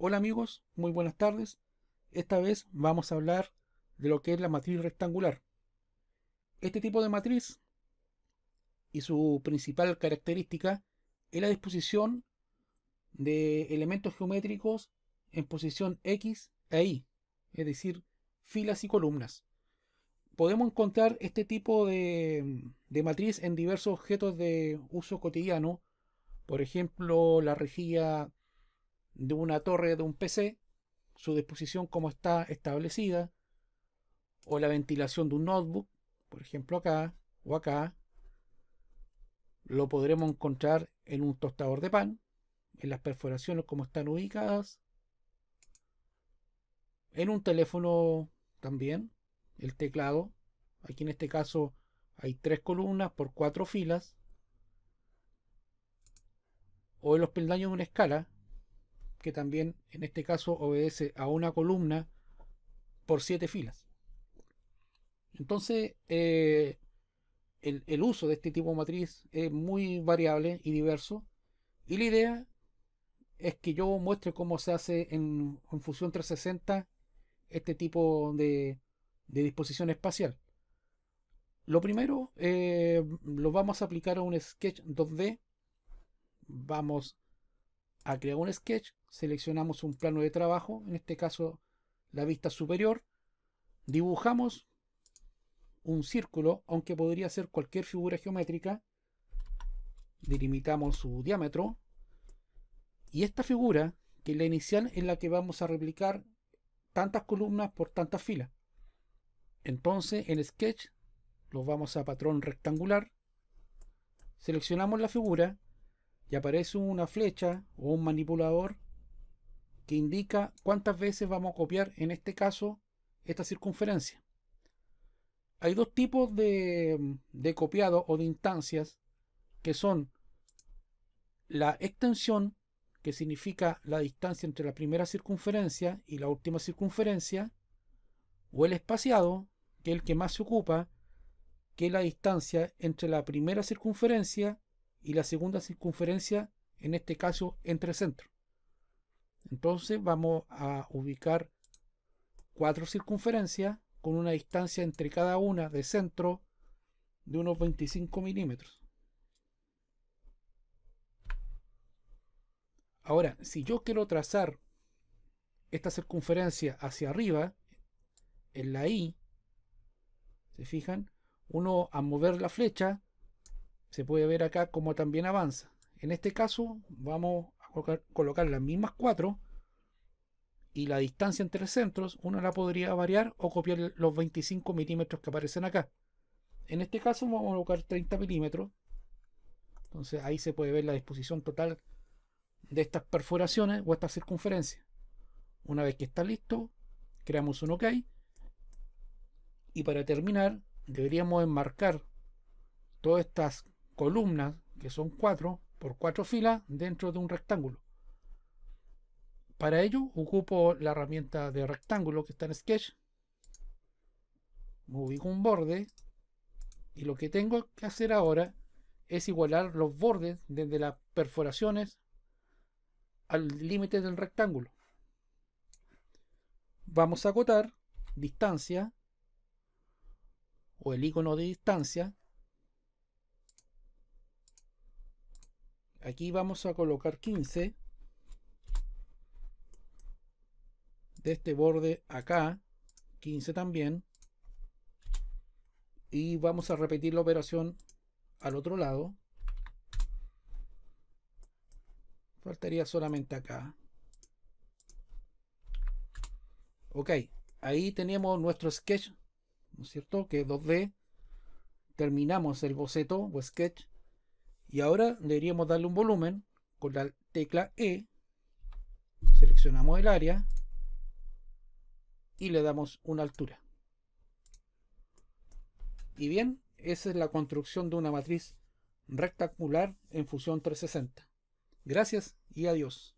Hola amigos, muy buenas tardes. Esta vez vamos a hablar de lo que es la matriz rectangular. Este tipo de matriz y su principal característica es la disposición de elementos geométricos en posición X e Y, es decir, filas y columnas. Podemos encontrar este tipo de, matriz en diversos objetos de uso cotidiano, por ejemplo, la rejilla de una torre de un PC, su disposición como está establecida, o la ventilación de un notebook, por ejemplo acá o acá, lo podremos encontrar en un tostador de pan, en las perforaciones como están ubicadas, en un teléfono también, el teclado, aquí en este caso hay tres columnas por cuatro filas, o en los peldaños de una escala, que también en este caso obedece a una columna por siete filas. Entonces, eh, el, uso de este tipo de matriz es muy variable y diverso. Y la idea es que yo muestre cómo se hace en, en Fusión 360 este tipo de, disposición espacial. Lo primero, eh, lo vamos a aplicar a un sketch 2D. Vamos a crear un sketch, seleccionamos un plano de trabajo, en este caso la vista superior, dibujamos un círculo, aunque podría ser cualquier figura geométrica, delimitamos su diámetro, y esta figura, que es la inicial, es la que vamos a replicar tantas columnas por tantas filas. Entonces en Sketch lo vamos a patrón rectangular, seleccionamos la figura, y aparece una flecha o un manipulador que indica cuántas veces vamos a copiar, en este caso, esta circunferencia. Hay dos tipos de, de copiado o de instancias que son la extensión, que significa la distancia entre la primera circunferencia y la última circunferencia, o el espaciado, que es el que más se ocupa, que es la distancia entre la primera circunferencia y la segunda circunferencia, en este caso, entre centro. Entonces vamos a ubicar cuatro circunferencias con una distancia entre cada una de centro de unos 25 milímetros. Ahora, si yo quiero trazar esta circunferencia hacia arriba, en la I, ¿se fijan? Uno a mover la flecha se puede ver acá como también avanza. En este caso vamos a colocar, las mismas cuatro y la distancia entre centros uno la podría variar o copiar los 25 milímetros que aparecen acá. En este caso vamos a colocar 30 milímetros. Entonces ahí se puede ver la disposición total de estas perforaciones o estas circunferencia Una vez que está listo, creamos un OK. Y para terminar, deberíamos enmarcar todas estas columnas, que son cuatro, por cuatro filas dentro de un rectángulo. Para ello ocupo la herramienta de rectángulo que está en Sketch. Me ubico un borde y lo que tengo que hacer ahora es igualar los bordes desde las perforaciones al límite del rectángulo. Vamos a acotar distancia o el icono de distancia aquí vamos a colocar 15 de este borde acá 15 también y vamos a repetir la operación al otro lado faltaría solamente acá ok ahí tenemos nuestro sketch ¿no es cierto? que es 2D terminamos el boceto o sketch y ahora deberíamos darle un volumen con la tecla E. Seleccionamos el área y le damos una altura. Y bien, esa es la construcción de una matriz rectangular en Fusión 360. Gracias y adiós.